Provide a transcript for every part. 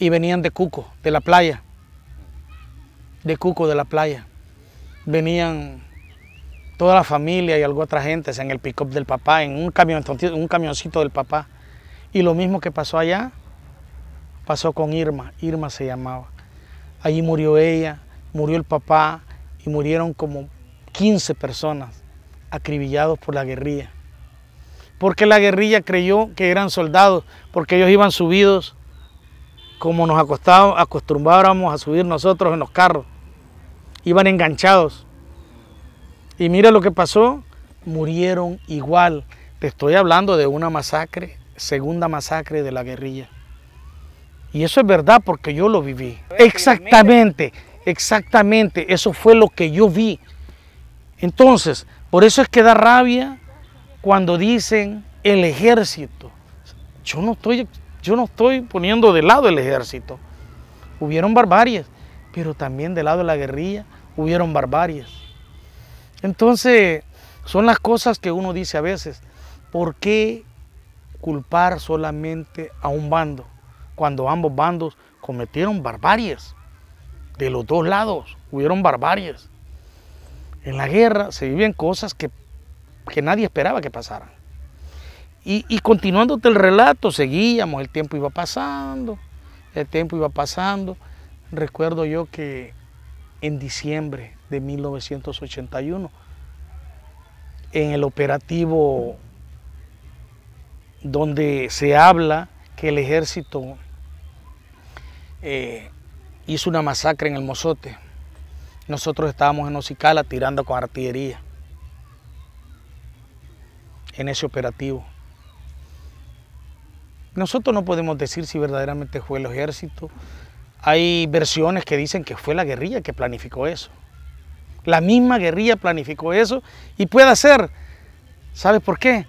y venían de Cuco, de la playa, de Cuco, de la playa. Venían toda la familia y algo otra gente en el pick-up del papá, en un, un camioncito del papá. Y lo mismo que pasó allá, pasó con Irma, Irma se llamaba. Allí murió ella, murió el papá y murieron como 15 personas acribillados por la guerrilla. Porque la guerrilla creyó que eran soldados, porque ellos iban subidos como nos acostumbrábamos a subir nosotros en los carros. Iban enganchados. Y mira lo que pasó, murieron igual. Te estoy hablando de una masacre, segunda masacre de la guerrilla. Y eso es verdad porque yo lo viví. Exactamente, exactamente, eso fue lo que yo vi. Entonces, por eso es que da rabia cuando dicen el ejército. Yo no estoy yo no estoy poniendo de lado el ejército. Hubieron barbarias, pero también de lado de la guerrilla hubieron barbarias. Entonces, son las cosas que uno dice a veces. ¿Por qué culpar solamente a un bando cuando ambos bandos cometieron barbarias? De los dos lados hubieron barbarias. En la guerra se viven cosas que nadie esperaba que pasaran. Y, continuándote el relato, seguíamos, el tiempo iba pasando, el tiempo iba pasando. Recuerdo yo que en diciembre de 1981, en el operativo donde se habla que el ejército eh, hizo una masacre en el Mozote. Nosotros estábamos en Ocicala tirando con artillería en ese operativo. Nosotros no podemos decir si verdaderamente fue el ejército. Hay versiones que dicen que fue la guerrilla que planificó eso. La misma guerrilla planificó eso y puede ser. ¿Sabes por qué?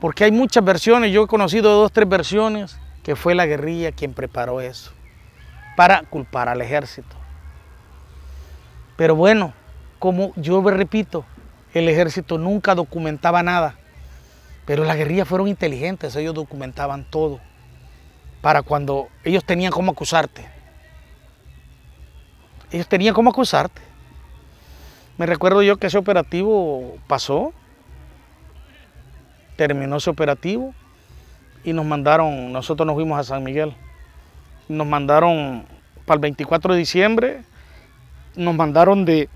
Porque hay muchas versiones, yo he conocido dos, tres versiones, que fue la guerrilla quien preparó eso, para culpar al ejército. Pero bueno, como yo repito, el ejército nunca documentaba nada. Pero las guerrillas fueron inteligentes, ellos documentaban todo. Para cuando ellos tenían cómo acusarte. Ellos tenían cómo acusarte. Me recuerdo yo que ese operativo pasó, terminó ese operativo y nos mandaron, nosotros nos fuimos a San Miguel. Nos mandaron para el 24 de diciembre, nos mandaron de,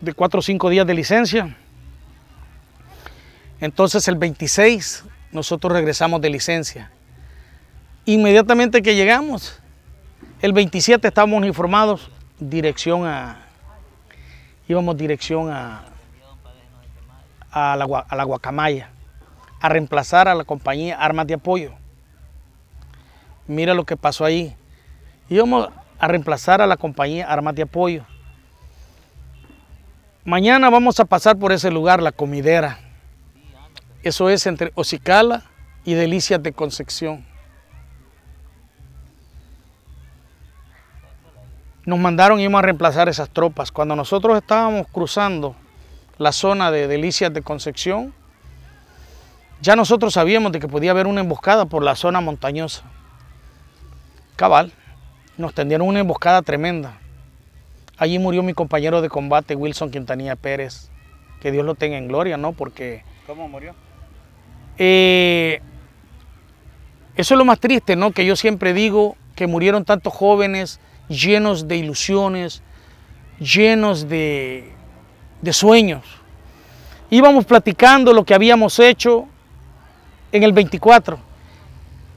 de o cinco días de licencia entonces el 26 nosotros regresamos de licencia. Inmediatamente que llegamos, el 27 estábamos informados, dirección a, íbamos dirección a, a, la, a la Guacamaya, a reemplazar a la compañía Armas de Apoyo. Mira lo que pasó ahí. Íbamos a reemplazar a la compañía Armas de Apoyo. Mañana vamos a pasar por ese lugar, la comidera, eso es entre Ocicala y Delicias de Concepción. Nos mandaron íbamos a reemplazar esas tropas. Cuando nosotros estábamos cruzando la zona de Delicias de Concepción, ya nosotros sabíamos de que podía haber una emboscada por la zona montañosa. Cabal, nos tendieron una emboscada tremenda. Allí murió mi compañero de combate, Wilson Quintanilla Pérez. Que Dios lo tenga en gloria, ¿no? Porque... ¿Cómo murió? Eh, eso es lo más triste, ¿no? Que yo siempre digo que murieron tantos jóvenes llenos de ilusiones, llenos de, sueños. Íbamos platicando lo que habíamos hecho en el 24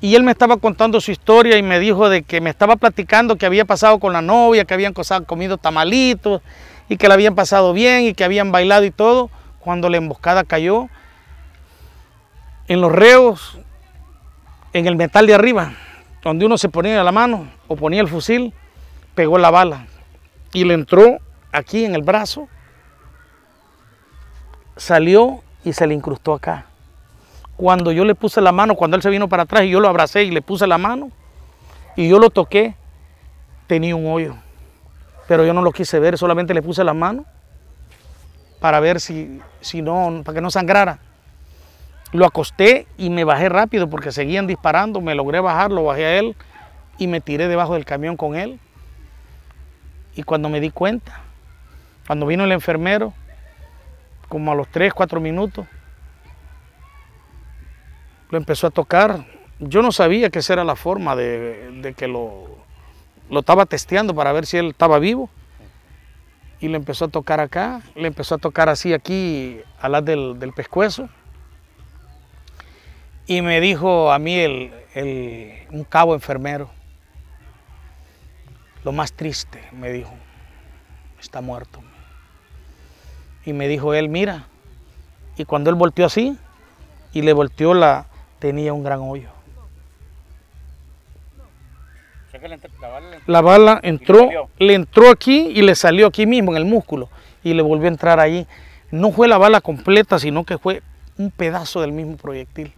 y él me estaba contando su historia y me dijo de que me estaba platicando que había pasado con la novia, que habían comido tamalitos y que la habían pasado bien y que habían bailado y todo, cuando la emboscada cayó en los reos, en el metal de arriba, donde uno se ponía la mano o ponía el fusil, pegó la bala y le entró aquí en el brazo, salió y se le incrustó acá. Cuando yo le puse la mano, cuando él se vino para atrás y yo lo abracé y le puse la mano y yo lo toqué, tenía un hoyo. Pero yo no lo quise ver, solamente le puse la mano para ver si, si no, para que no sangrara. Lo acosté y me bajé rápido porque seguían disparando, me logré bajar, lo bajé a él y me tiré debajo del camión con él. Y cuando me di cuenta, cuando vino el enfermero, como a los 3, 4 minutos, lo empezó a tocar. Yo no sabía que esa era la forma de, que lo, lo estaba testeando para ver si él estaba vivo. Y le empezó a tocar acá, le empezó a tocar así aquí, a las del pescuezo. Y me dijo a mí el, un cabo enfermero, lo más triste, me dijo, está muerto. Y me dijo él, mira, y cuando él volteó así, y le volteó la, tenía un gran hoyo. La bala entró, le entró aquí y le salió aquí mismo en el músculo y le volvió a entrar allí. No fue la bala completa, sino que fue un pedazo del mismo proyectil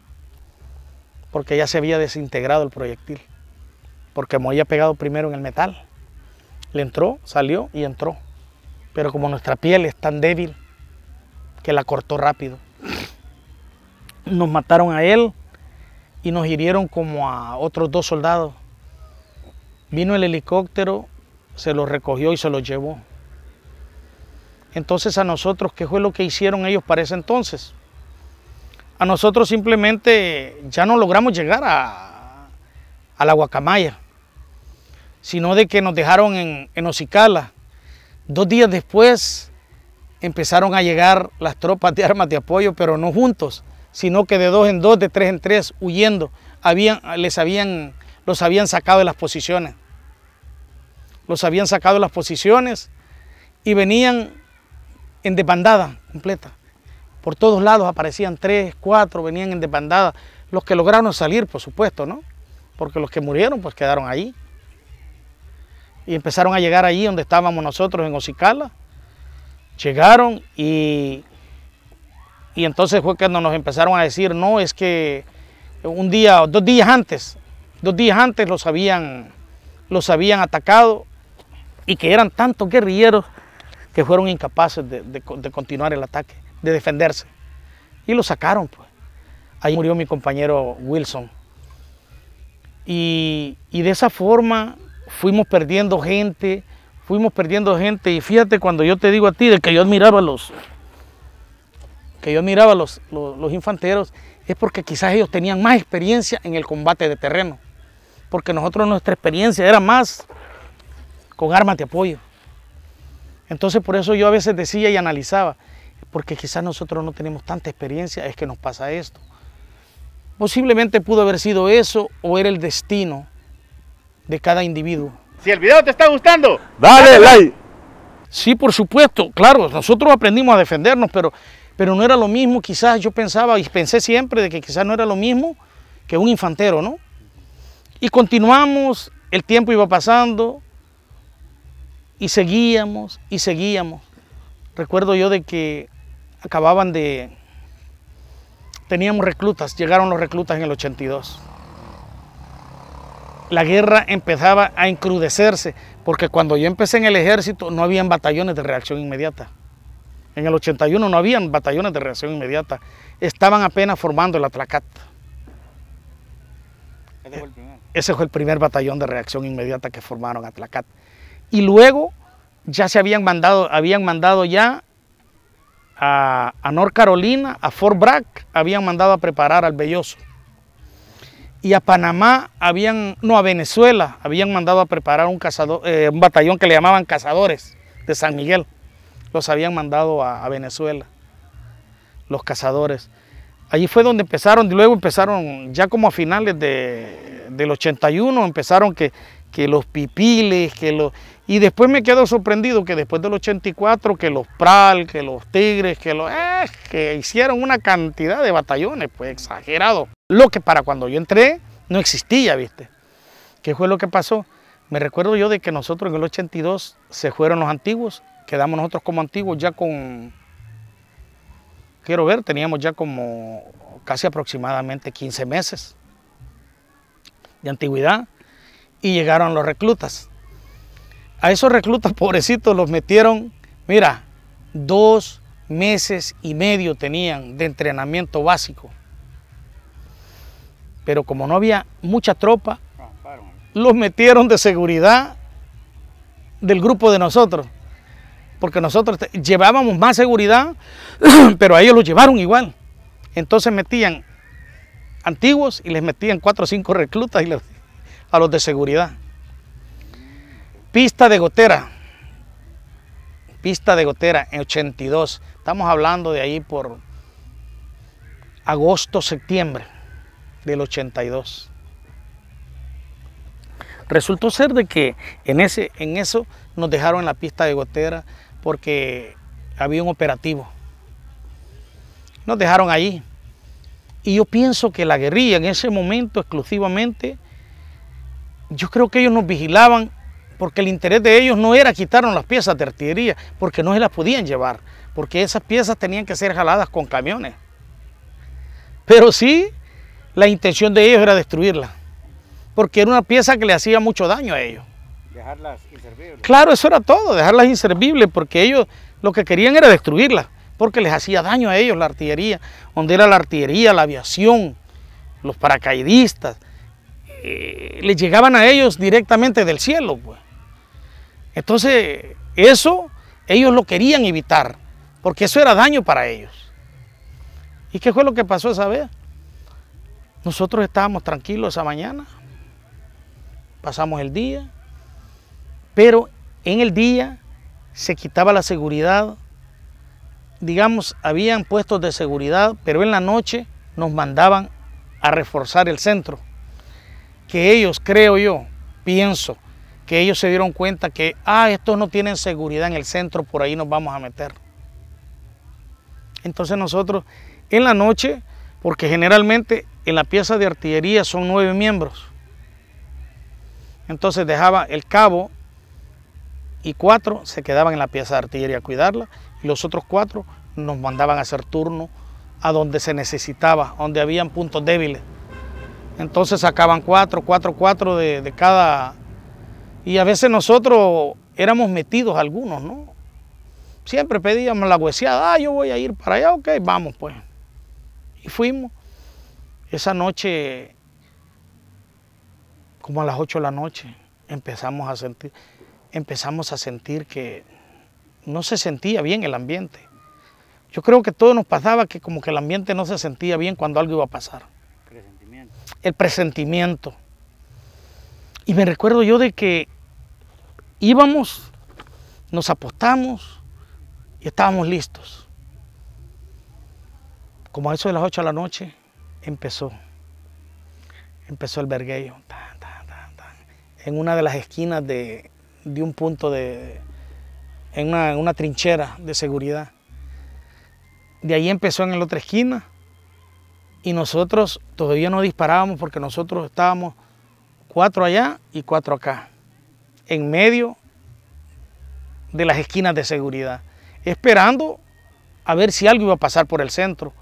porque ya se había desintegrado el proyectil, porque me había pegado primero en el metal. Le entró, salió y entró. Pero como nuestra piel es tan débil, que la cortó rápido. Nos mataron a él y nos hirieron como a otros dos soldados. Vino el helicóptero, se los recogió y se los llevó. Entonces a nosotros, ¿qué fue lo que hicieron ellos para ese entonces? a nosotros simplemente ya no logramos llegar a, la guacamaya, sino de que nos dejaron en, Ocicala. Dos días después empezaron a llegar las tropas de armas de apoyo, pero no juntos, sino que de dos en dos, de tres en tres, huyendo. les habían, los habían sacado de las posiciones. Los habían sacado de las posiciones y venían en desbandada completa por todos lados aparecían tres, cuatro, venían en desbandada. Los que lograron salir, por supuesto, ¿no? Porque los que murieron, pues quedaron ahí. Y empezaron a llegar allí donde estábamos nosotros, en Ocicala. Llegaron y, y entonces fue cuando nos empezaron a decir, no, es que un día, o dos días antes, dos días antes los habían, atacado y que eran tantos guerrilleros que fueron incapaces de continuar el ataque de defenderse. Y lo sacaron, pues. Ahí murió mi compañero Wilson. Y, de esa forma fuimos perdiendo gente, fuimos perdiendo gente. Y fíjate cuando yo te digo a ti, de que yo admiraba los, que yo admiraba los, infanteros, es porque quizás ellos tenían más experiencia en el combate de terreno. Porque nosotros nuestra experiencia era más con armas de apoyo. Entonces por eso yo a veces decía y analizaba, porque quizás nosotros no tenemos tanta experiencia, es que nos pasa esto. Posiblemente pudo haber sido eso o era el destino de cada individuo. Si el video te está gustando, dale, like. Sí, por supuesto, claro, nosotros aprendimos a defendernos, pero, pero no era lo mismo, quizás yo pensaba y pensé siempre de que quizás no era lo mismo que un infantero, ¿no? Y continuamos, el tiempo iba pasando y seguíamos y seguíamos. Recuerdo yo de que acababan de... Teníamos reclutas, llegaron los reclutas en el 82. La guerra empezaba a encrudecerse, porque cuando yo empecé en el ejército no habían batallones de reacción inmediata. En el 81 no habían batallones de reacción inmediata, estaban apenas formando el Atlacat. E, ese fue el primer, batallón de reacción inmediata que formaron Atlacat. Y luego ya se habían mandado, habían mandado ya a, a North Carolina, a Fort Bragg, habían mandado a preparar al Belloso. Y a Panamá habían, no, a Venezuela habían mandado a preparar un, eh, batallón que le llamaban Cazadores de San Miguel. Los habían mandado a, Venezuela, los cazadores. Allí fue donde empezaron, y luego empezaron ya como a finales de, del 81, empezaron que que los pipiles, que los... Y después me quedo sorprendido que después del 84, que los Pral, que los Tigres, que los... Eh, que hicieron una cantidad de batallones, pues exagerado. Lo que para cuando yo entré no existía, ¿viste? ¿Qué fue lo que pasó? Me recuerdo yo de que nosotros en el 82 se fueron los antiguos, quedamos nosotros como antiguos ya con... Quiero ver, teníamos ya como casi aproximadamente 15 meses de antigüedad y llegaron los reclutas. A esos reclutas pobrecitos los metieron, mira, dos meses y medio tenían de entrenamiento básico. Pero como no había mucha tropa, los metieron de seguridad del grupo de nosotros. Porque nosotros llevábamos más seguridad, pero a ellos los llevaron igual. Entonces metían antiguos y les metían cuatro o cinco reclutas y les a los de seguridad. Pista de gotera. Pista de gotera en 82. Estamos hablando de ahí por agosto, septiembre del 82. Resultó ser de que en, ese, en eso nos dejaron en la pista de gotera porque había un operativo. Nos dejaron ahí. Y yo pienso que la guerrilla en ese momento exclusivamente yo creo que ellos nos vigilaban porque el interés de ellos no era quitarnos las piezas de artillería, porque no se las podían llevar, porque esas piezas tenían que ser jaladas con camiones. Pero sí, la intención de ellos era destruirlas, porque era una pieza que le hacía mucho daño a ellos. Dejarlas inservibles. Claro, eso era todo, dejarlas inservibles, porque ellos lo que querían era destruirlas, porque les hacía daño a ellos la artillería, donde era la artillería, la aviación, los paracaidistas, eh, le les llegaban a ellos directamente del cielo. Pues. Entonces, eso ellos lo querían evitar, porque eso era daño para ellos. ¿Y qué fue lo que pasó esa vez? Nosotros estábamos tranquilos esa mañana, pasamos el día, pero en el día se quitaba la seguridad, digamos, habían puestos de seguridad, pero en la noche nos mandaban a reforzar el centro que ellos, creo yo, pienso, que ellos se dieron cuenta que, ah, estos no tienen seguridad en el centro, por ahí nos vamos a meter. Entonces nosotros en la noche, porque generalmente en la pieza de artillería son nueve miembros, entonces dejaba el cabo y cuatro se quedaban en la pieza de artillería a cuidarla y los otros cuatro nos mandaban a hacer turno a donde se necesitaba, donde habían puntos débiles. Entonces sacaban cuatro, cuatro, cuatro de, cada... Y a veces nosotros éramos metidos algunos, ¿no? Siempre pedíamos la hueseada, ah, yo voy a ir para allá, ok, vamos pues. Y fuimos. Esa noche, como a las ocho de la noche, empezamos a sentir, empezamos a sentir que no se sentía bien el ambiente. Yo creo que todo nos pasaba que como que el ambiente no se sentía bien cuando algo iba a pasar el presentimiento. Y me recuerdo yo de que íbamos, nos apostamos y estábamos listos. Como a eso de las 8 de la noche empezó, empezó el vergueo, en una de las esquinas de, un punto de, en una trinchera de seguridad. De ahí empezó en la otra esquina y nosotros todavía no disparábamos porque nosotros estábamos cuatro allá y cuatro acá, en medio de las esquinas de seguridad, esperando a ver si algo iba a pasar por el centro.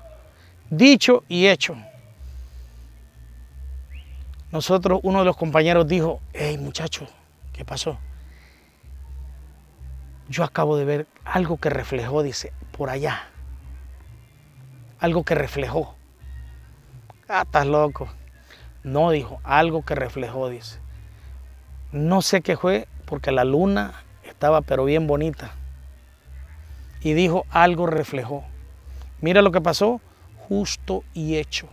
Dicho y hecho. Nosotros, uno de los compañeros dijo, hey muchachos, ¿qué pasó? Yo acabo de ver algo que reflejó, dice, por allá. Algo que reflejó ah, estás loco. No, dijo, algo que reflejó, dice. No sé qué fue, porque la luna estaba pero bien bonita. Y dijo, algo reflejó. Mira lo que pasó, justo y hecho.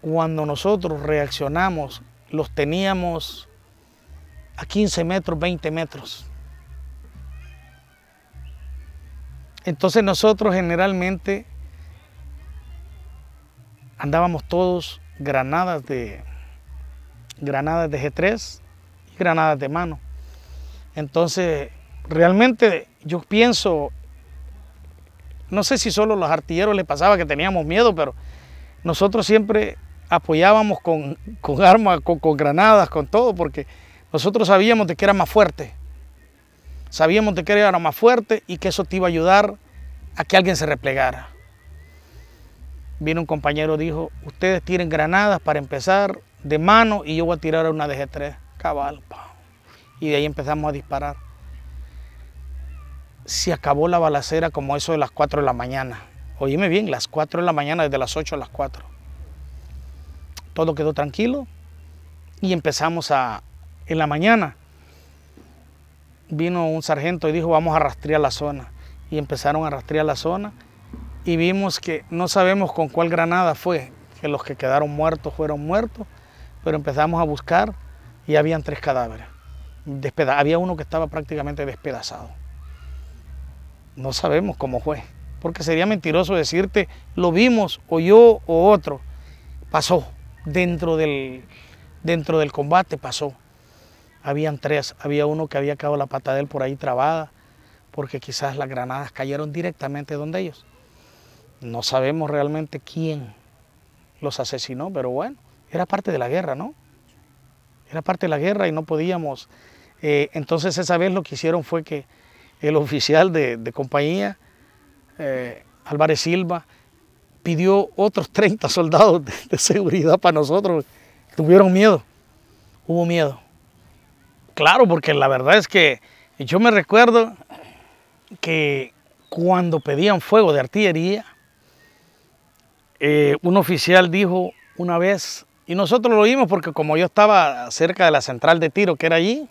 Cuando nosotros reaccionamos, los teníamos a 15 metros, 20 metros. Entonces nosotros generalmente andábamos todos granadas de granadas de G3 y granadas de mano. Entonces, realmente yo pienso, no sé si solo los artilleros les pasaba que teníamos miedo, pero nosotros siempre apoyábamos con, armas, con, con, granadas, con todo, porque nosotros sabíamos de que era más fuerte. Sabíamos de que era más fuerte y que eso te iba a ayudar a que alguien se replegara vino un compañero dijo, ustedes tiren granadas para empezar de mano y yo voy a tirar una DG3, cabal. Y de ahí empezamos a disparar. Se acabó la balacera como eso de las 4 de la mañana. Oíme bien, las 4 de la mañana, desde las 8 a las 4. Todo quedó tranquilo y empezamos a, en la mañana, vino un sargento y dijo, vamos a rastrear la zona. Y empezaron a rastrear la zona y vimos que no sabemos con cuál granada fue, que los que quedaron muertos fueron muertos, pero empezamos a buscar y habían tres cadáveres. había uno que estaba prácticamente despedazado. No sabemos cómo fue, porque sería mentiroso decirte, lo vimos o yo o otro. Pasó, dentro del, dentro del combate pasó. Habían tres, había uno que había quedado la pata de por ahí trabada, porque quizás las granadas cayeron directamente donde ellos. No sabemos realmente quién los asesinó, pero bueno, era parte de la guerra, ¿no? Era parte de la guerra y no podíamos. Eh, entonces esa vez lo que hicieron fue que el oficial de, compañía, eh, Álvarez Silva, pidió otros 30 soldados de seguridad para nosotros. Tuvieron miedo, hubo miedo. Claro, porque la verdad es que yo me recuerdo que cuando pedían fuego de artillería, eh, un oficial dijo una vez, y nosotros lo oímos porque como yo estaba cerca de la central de tiro que era allí,